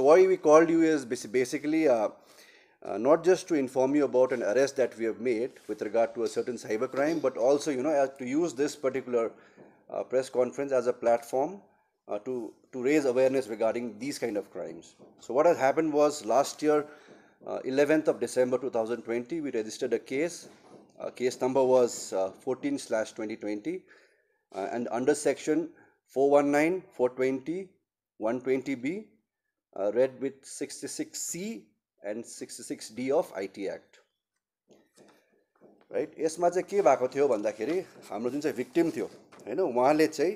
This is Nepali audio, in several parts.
So why we called you is basically uh, uh, not just to inform you about an arrest that we have made with regard to a certain cyber crime, but also you know uh, to use this particular uh, press conference as a platform uh, to to raise awareness regarding these kind of crimes. So what has happened was last year, 11th uh, of December 2020, we registered a case. case number was 14 slash 2020, and under section 419, 420, 120b Uh, read with 66C and sixty six D of IT act right यसमा चाहिँ के भएको थियो भन्दाखेरि हाम्रो जुन चाहिँ भिक्टिम थियो होइन उहाँले चाहिँ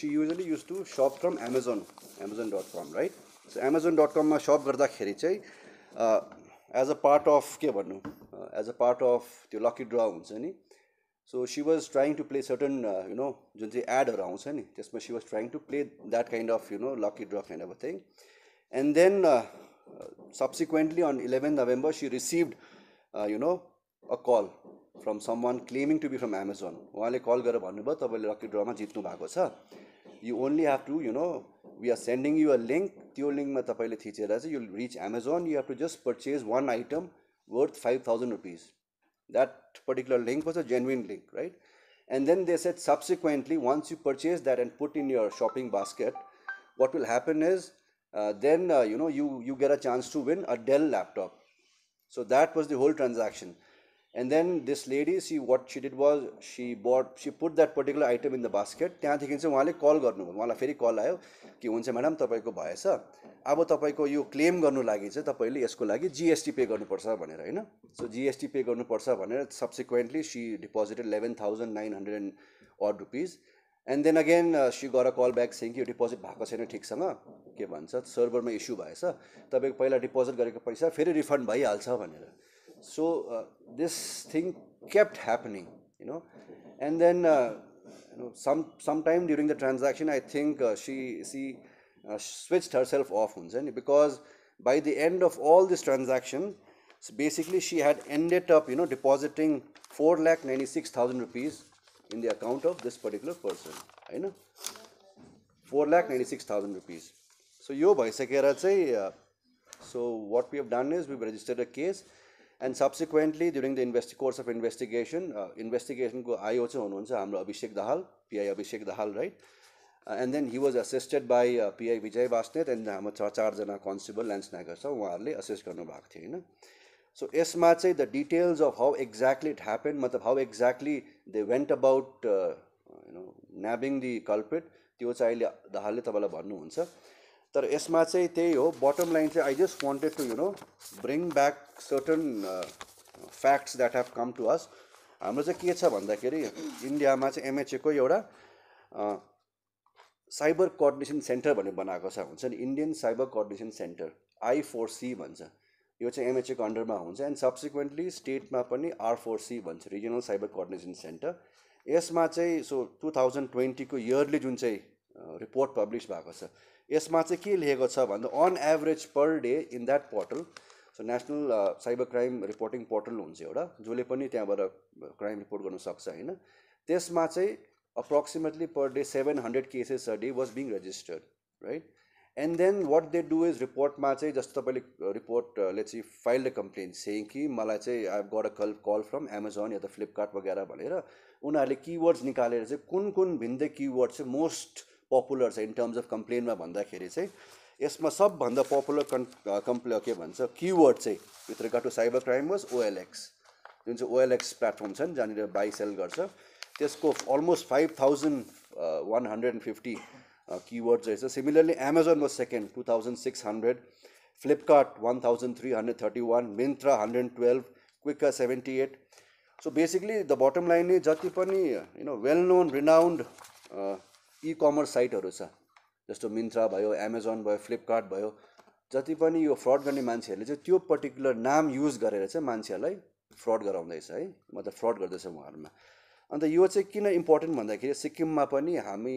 she usually use to shop from Amazon Amazon dot com right so Amazon dot कममा सप गर्दाखेरि चाहिँ एज अ पार्ट अफ के भन्नु एज अ पार्ट अफ त्यो लकी ड्र हुन्छ नि so she was trying to play certain you know जुन चाहिँ एडहरू आउँछ नि त्यसमा she was trying to play that kind of you know lucky draw kind of a thing and then uh, subsequently on 11 november she received uh, you know a call from someone claiming to be from amazon you only have to you know we are sending you a link you'll reach amazon you have to just purchase one item worth 5000 rupees that particular link was a genuine link right and then they said subsequently once you purchase that and put in your shopping basket what will happen is then you know you you get a chance to win a Dell laptop so that so that whole transaction and then this lady she what she what was she but she put that particular item in the basket त्यहाँदेखि चाहिँ उहाँले कल गर्नुभयो उहाँलाई फेरि कल आयो कि हुन्छ म्याडम तपाईँको भएछ अब तपाईँको यो क्लेम गर्नु लागि चाहिँ तपाईँले यसको लागि जिएसटी पे गर्नुपर्छ भनेर होइन सो जिएसटी पे गर्नुपर्छ भनेर subsequently she deposited eleven thousand nine hundred and odd rupees and then again she गर कल ब्याक सेङ कि यो डिपोजिट भएको छैन ठिकसँग के भन्छ सर्भरमा इस्यु भएछ तपाईँको पहिला डिपोजिट गरेको पैसा फेरि रिफन्ड भइहाल्छ भनेर so this thing kept happening you know and then some sometime during the transaction I think she she switch herself off हुन्छ नि because by the end of all this transaction, so basically she had ended up, you know, depositing 4 lakh 96,000 rupees in the account of this particular person, you know, 4 lakh 96,000 rupees. So यो भइसकेर चाहिँ so what we have done is we registered a case and subsequently during the investi course of investigation इन्भेस्टिगेसनको आयो चाहिँ हुनुहुन्छ हाम्रो Abhishek Dahal PI Abhishek Dahal right and then he was assisted by PI Vijay Basnet and हाम्रो छ चारजना कन्स्टेबल ल्यान्ड नागर छ उहाँहरूले असिस्ट गर्नुभएको थियो होइन सो यसमा चाहिँ the details of how exactly it happen मतलब how exactly they went about you know nabbing the culprit त्यो चाहिँ अहिले दाहालले तपाईँलाई भन्नुहुन्छ तर यसमा चाहिँ त्यही हो बटम लाइन चाहिँ I just wanted to you know bring back certain facts that have come to us हाम्रो चाहिँ के छ भन्दाखेरि इन्डियामा चाहिँ एमएचएको एउटा साइबर कोअर्डिनेसन सेन्टर भनेर बनाएको छ हुन्छ नि Indian cyber coordination centre I four C भन्छ यो चाहिँ एमएचएको अन्डरमा हुन्छ एन्ड सब्सिक्वेन्टली स्टेटमा पनि आर फोर सी भन्छ रिजनल साइबर कोअर्डिनेसन सेन्टर यसमा चाहिँ सो टु थाउजन्ड ट्वेन्टीको इयरली जुन चाहिँ रिपोर्ट पब्लिस भएको छ यसमा चाहिँ के लेखेको छ भन्दा on average per day in that portal so national cyber crime reporting portal हुन्छ एउटा जसले पनि त्यहाँबाट क्राइम रिपोर्ट गर्न सक्छ होइन त्यसमा चाहिँ approximately per day seven hundred cases a day was being registered right and then what they do is रिपोर्टमा चाहिँ जस्तो तपाईँले रिपोर्टले चाहिँ फाइल द कम्प्लेन सेङ कि मलाई चाहिँ I got a call call from Amazon या त फ्लिपकार्ट वगेरा भनेर उनीहरूले किवर्ड्स निकालेर चाहिँ कुन कुन भिन्दै किवर्ड चाहिँ मोस्ट पपुलर छ इन टर्म्स अफ कम्प्लेनमा भन्दाखेरि चाहिँ यसमा सबभन्दा पपुलर कन् कम्प्ले के भन्छ किवर्ड चाहिँ भित्र गाटो साइबर क्राइम होस् ओएलएक्स जुन चाहिँ ओएलएक्स प्लेटफर्म छन् जहाँनिर बाई सेल गर्छ त्यसको almost five thousand one hundred and fifty keyword रहेछ similarly Amazon was second two thousand six hundred Flipkart one thousand three hundred thirty one Myntra hundred and twelve Quikr seventy eight so basically the bottom line नै जति पनि you know well known renowned e commerce साइटहरू छ जस्तो मिन्त्रा भयो एमाजोन भयो फ्लिपकार्ट भयो जति पनि यो फ्रड गर्ने मान्छेहरूले चाहिँ त्यो पर्टिकुलर नाम युज गरेर चाहिँ मान्छेहरूलाई फ्रड गराउँदैछ है मतलब फ्रड गर्दैछ उहाँहरूमा अन्त यो चाहिँ किन इम्पोर्टेन्ट भन्दाखेरि सिक्किममा पनि हामी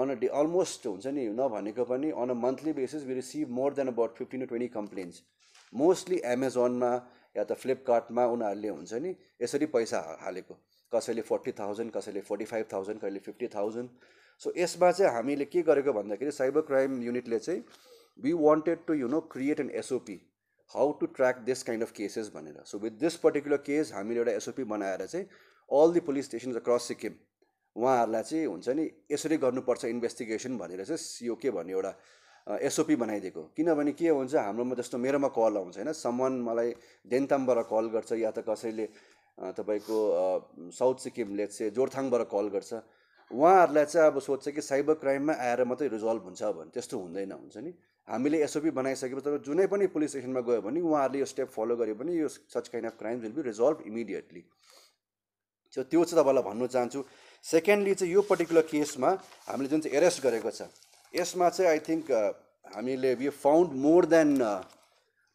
अन अ डे अलमोस्ट हुन्छ नि नभनेको पनि on a monthly basis we receive more than about fifteen to twenty complaints mostly एमाजोनमा या त फ्लिपकार्टमा उनीहरूले हुन्छ नि यसरी पैसा हालेको कसैले फोर्टी थाउजन्ड कसैले फोर्टी फाइभ थाउजन्ड कहिले फिफ्टी थाउजन्ड सो यसमा चाहिँ हामीले के गरेको भन्दाखेरि साइबर क्राइम युनिटले चाहिँ we wanted to you know create an SOP how to track this kind of cases भनेर so with this particular case हामीले एउटा एसओपी बनाएर चाहिँ all the police station across Sikkim उहाँहरूलाई चाहिँ हुन्छ नि यसरी गर्नुपर्छ इन्भेस्टिगेसन भनेर चाहिँ यो के भन्यो एउटा एसओपी बनाइदिएको किनभने के हुन्छ हाम्रोमा जस्तो मेरोमा कल आउँछ होइन सम्मान मलाई देन्तामबाट कल गर्छ या त कसैले तपाईँको साउथ सिक्किमले चाहिँ जोरथाङबाट कल गर्छ उहाँहरूलाई चाहिँ अब सोध्छ कि साइबर क्राइममा आएर मात्रै रिजल्भ हुन्छ भने त्यस्तो हुँदैन हुन्छ नि हामीले एसओपी बनाइसकेपछि तर जुनै पनि पुलिस स्टेसनमा गयो भने उहाँहरूले यो स्टेप फलो गरे पनि यो such kind of crime will be resolve immediately so त्यो चाहिँ तपाईँलाई भन्नु चाहन्छु सेकेन्डली चाहिँ यो पर्टिकुलर केसमा हामीले जुन चाहिँ एरेस्ट गरेको छ यसमा चाहिँ आई थिङ्क uh, हामीले we found more than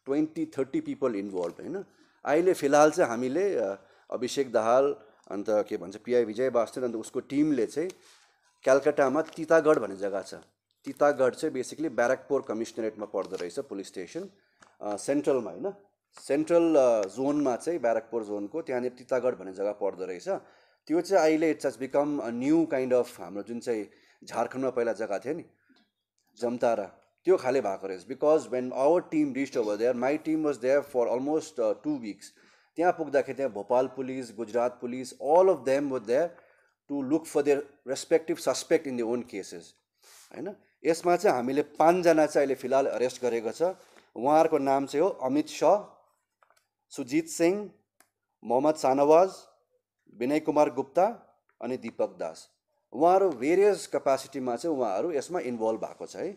twenty thirty people involve होइन अहिले फिलहाल चाहिँ हामीले uh, अभिषेक दाहाल अन्त के भन्छ पिआई विजय बास्टन अन्त उसको टिमले चाहिँ कलकत्तामा तितागढ भन्ने जग्गा छ तितागढ चाहिँ बेसिकली ब्यारकपुर कमिसनरेटमा पर्दो रहेछ पुलिस स्टेसन सेन्ट्रलमा होइन सेन्ट्रल जोनमा चाहिँ ब्यारकपुर जोनको त्यहाँनिर तितागढ भन्ने जग्गा पर्दो रहेछ त्यो चाहिँ अहिले it's has become a new kind of हाम्रो जुन चाहिँ झारखण्डमा पहिला जग्गा थियो नि जमतारा त्यो खाले भएको रहेछ because when our team reached over there my team was there for almost two weeks त्यहाँ पुग्दाखेरि त्यहाँ Bhopal police Gujarat police all of them were there to look for their respective suspect in the own cases होइन यसमा चाहिँ हामीले पाँचजना चाहिँ अहिले फिलहाल अरेस्ट गरेको छ उहाँहरूको नाम चाहिँ हो अमित शाह सुजित सिंह मोहम्मद सानवाज विनय कुमार गुप्ता अनि दिपक दास उहाँहरू भेरियस क्यापासिटीमा चाहिँ उहाँहरू यसमा इन्भल्भ भएको छ है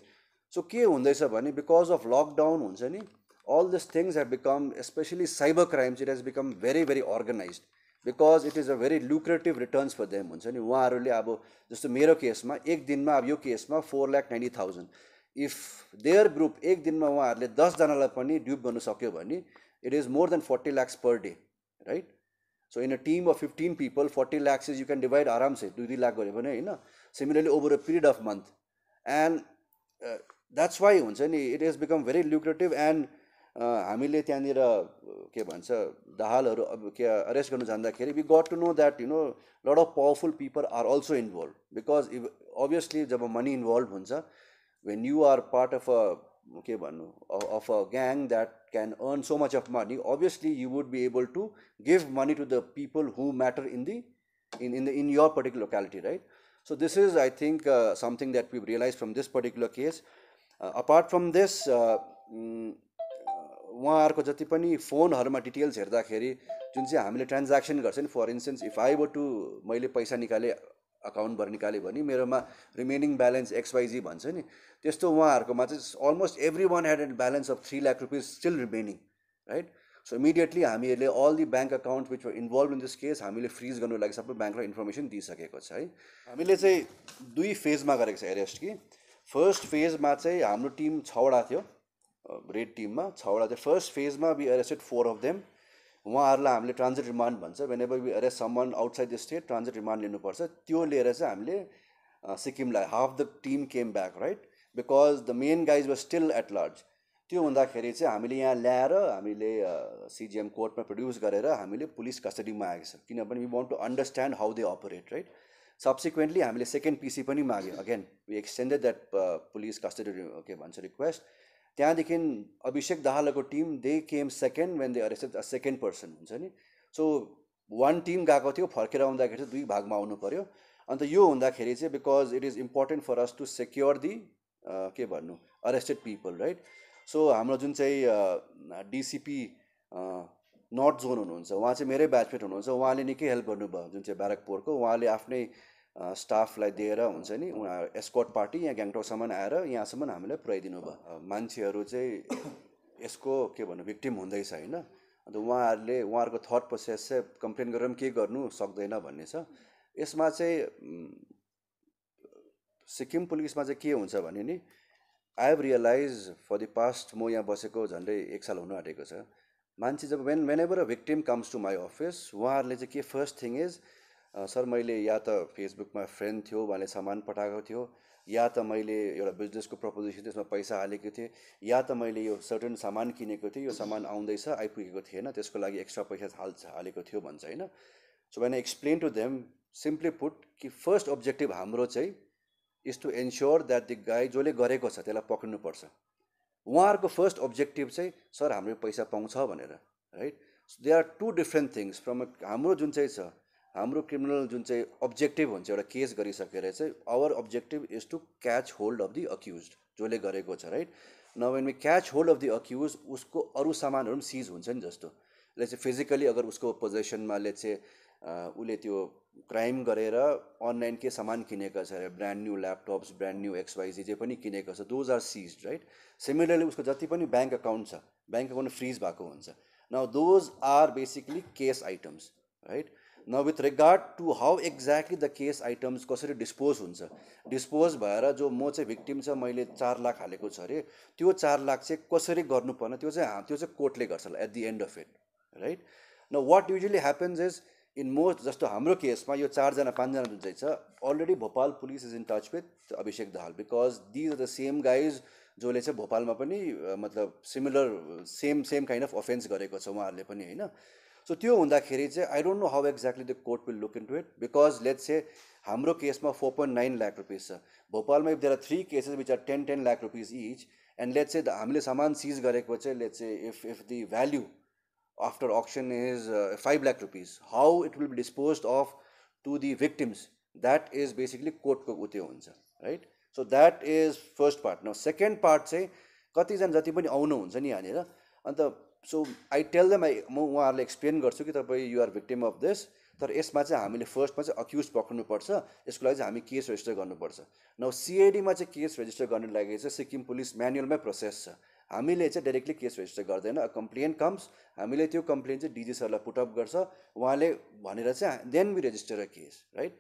सो के हुँदैछ भने बिकज अफ लकडाउन हुन्छ नि all these things have become, especially cyber crimes, it has become very, very organized because it is a very lucrative returns for them. Just in my case, in one day, in four case, ninety thousand. If their group, in one day, 10 people can dupe, it is more than 40 lakhs per day, right? So in a team of 15 people, 40 lakhs is you can divide aram se, do lakh similarly over a period of month. And uh, that's why it has become very lucrative and हामीले त्यहाँनिर के भन्छ दाहालहरू के अरेस्ट गर्नु जाँदाखेरि we got to know that you know lot of powerful people are also involve because if obviously जब मनी इन्भल्भ हुन्छ when you are part of a के भन्नु of a gang that can earn so much of money obviously you would be able to give money to the people who matter in the in in the in your particular locality right so this is I think something that we realize from this particular case apart from this उहाँहरूको जति पनि फोनहरूमा डिटेल्स हेर्दाखेरि जुन चाहिँ हामीले ट्रान्ज्याक्सन गर्छ नि for instance if I were to मैले पैसा निकालेँ अकाउन्टबाट निकालेँ भने मेरोमा रिमेनिङ ब्यालेन्स एक्सवाइजी भन्छ नि त्यस्तो उहाँहरूकोमा चाहिँ almost every one had and balance of three lakh rupees still remaining right so immediately हामीहरूले all the bank account which involve in this case हामीले फ्रिज गर्नु लागि सबै ब्याङ्कलाई इन्फर्मेसन दिइसकेको छ है हामीले चाहिँ दुई फेजमा गरेको छ एरेस्ट कि फर्स्ट फेजमा चाहिँ हाम्रो टिम छवटा थियो रेड टिममा छवटा चाहिँ फर्स्ट फेजमा we arrested four of them उहाँहरूलाई हामीले ट्रान्जिट रिमान्ड भन्छ whenever we arrest someone outside the state transit remand लिनुपर्छ त्यो लिएर चाहिँ हामीले सिक्किमलाई half the team came back right because the main guys were still at large त्यो हुँदाखेरि चाहिँ हामीले यहाँ ल्याएर हामीले सिजिएम कोर्टमा प्रड्युस गरेर हामीले पुलिस कस्टडीमा आएको छ किनभने we want to understand how they operate right subsequently हामीले सेकेन्ड पिसी पनि माग्यौँ again we extended that police custody के भन्छ रिक्वेस्ट त्यहाँदेखि अभिषेक दाहालको team they came second when they arrested a second person हुन्छ नि सो वान टिम गएको थियो फर्केर आउँदाखेरि चाहिँ दुई भागमा आउनु पऱ्यो अन्त यो हुँदाखेरि चाहिँ because it is important for us to secure the के भन्नु अरेस्टेड पिपल राइट सो हाम्रो जुन चाहिँ डिसिपी नर्थ जोन हुनुहुन्छ उहाँ चाहिँ मेरै ब्याचमेट हुनुहुन्छ उहाँले निकै हेल्प गर्नुभयो जुन चाहिँ ब्यारकपुरको उहाँले आफ्नै स्टाफलाई दिएर हुन्छ नि उहाँ एस्कोट पार्टी यहाँ ग्याङटकसम्म आएर यहाँसम्म हामीलाई पुऱ्याइदिनु भयो मान्छेहरू चाहिँ यसको के भन्नु भिक्टिम हुँदैछ होइन अन्त उहाँहरूले उहाँहरूको थट प्रोसेस चाहिँ कम्प्लेन गरेर पनि केही गर्नु सक्दैन भन्ने छ यसमा चाहिँ सिक्किम पुलिसमा चाहिँ के हुन्छ भने नि I have realize for the past म यहाँ बसेको झन्डै एक साल हुन आँटेको छ मान्छे जब when whenever a victim comes to my office उहाँहरूले चाहिँ के फर्स्ट थिङ इज सर मैले या त फेसबुकमा फ्रेन्ड थियो उहाँले सामान पठाएको थियो या त मैले एउटा बिजनेसको प्रपोजिसन त्यसमा पैसा हालेको थिएँ या त मैले यो सर्टन सामान किनेको थिएँ यो सामान आउँदैछ आइपुगेको थिएन त्यसको लागि एक्स्ट्रा पैसा हाल हालेको थियो भन्छ होइन सो भएन explain to them simply put कि फर्स्ट अब्जेक्टिभ हाम्रो चाहिँ is to ensure that the guy जसले गरेको छ त्यसलाई पक्रिनुपर्छ उहाँहरूको फर्स्ट अब्जेक्टिभ चाहिँ सर हाम्रो पैसा पाउँछ भनेर right they are two different things from हाम्रो जुन चाहिँ छ हाम्रो क्रिमिनल जुन चाहिँ अब्जेक्टिभ हुन्छ एउटा केस गरिसकेर चाहिँ our objective is to catch hold of the accuse जसले गरेको छ राइट नभए we catch hold of the accuse उसको अरू सामानहरू पनि सिज हुन्छ नि जस्तो ले चाहिँ फिजिकली अगर उसको पोजेसनमा ले चाहिँ उसले त्यो क्राइम गरेर अनलाइन के सामान किनेको छ अरे brand new laptops brand new XYZ जे पनि किनेको छ those are seize right similarly उसको जति पनि ब्याङ्क एकाउन्ट छ ब्याङ्क एकाउन्ट फ्रिज भएको हुन्छ न those are basically case items right न with regard to how exactly the case items कसरी डिस्पोज हुन्छ डिस्पोज भएर जो म चाहिँ भिक्टिम छ मैले चार लाख हालेको छ अरे त्यो चार लाख चाहिँ कसरी गर्नुपर्ने त्यो चाहिँ त्यो चाहिँ कोर्टले गर्छ होला at the end of it right न what usually happens is in most जस्तो हाम्रो केसमा यो चारजना पाँचजना जुन चाहिँ छ already Bhopal police is in touch with Abhishek Dahal because these the same guys जसले चाहिँ भोपालमा पनि मतलब similar same same kind of offence गरेको छ उहाँहरूले पनि होइन सो त्यो हुँदाखेरि चाहिँ I don't know how exactly the court will look in to it because let's say हाम्रो केसमा four point nine lakh rupees छ भोपालमा if there are three cases which are ten ten lakh rupees each and let's say हामीले सामान सिज गरेको चाहिँ let's say if if the value after auction is five lakh rupees how it will be dispose of to the victims that is basically कोर्टको उ त्यो हुन्छ right so that is first part न सेकेन्ड पार्ट चाहिँ कतिजना जति पनि आउनुहुन्छ नि यहाँनिर अन्त so I tell them I म उहाँहरूलाई एक्सप्लेन गर्छु कि तपाईँ युआर भिक्टिम अफ दिस तर यसमा चाहिँ हामीले फर्स्टमा चाहिँ अक्युज पक्रिनुपर्छ यसको लागि चाहिँ हामी केस रेजिस्टर गर्नुपर्छ न सिआइडीमा चाहिँ केस रेजिस्टर गर्नु लागि चाहिँ सिक्किम पुलिस म्यानुअलमै प्रोसेस छ हामीले चाहिँ डाइरेक्टली केस रेजिस्टर गर्दैन कम्प्लेन कम्स हामीले त्यो कम्प्लेन चाहिँ डिजी सरलाई पुटअप गर्छ उहाँले भनेर चाहिँ then be register a case right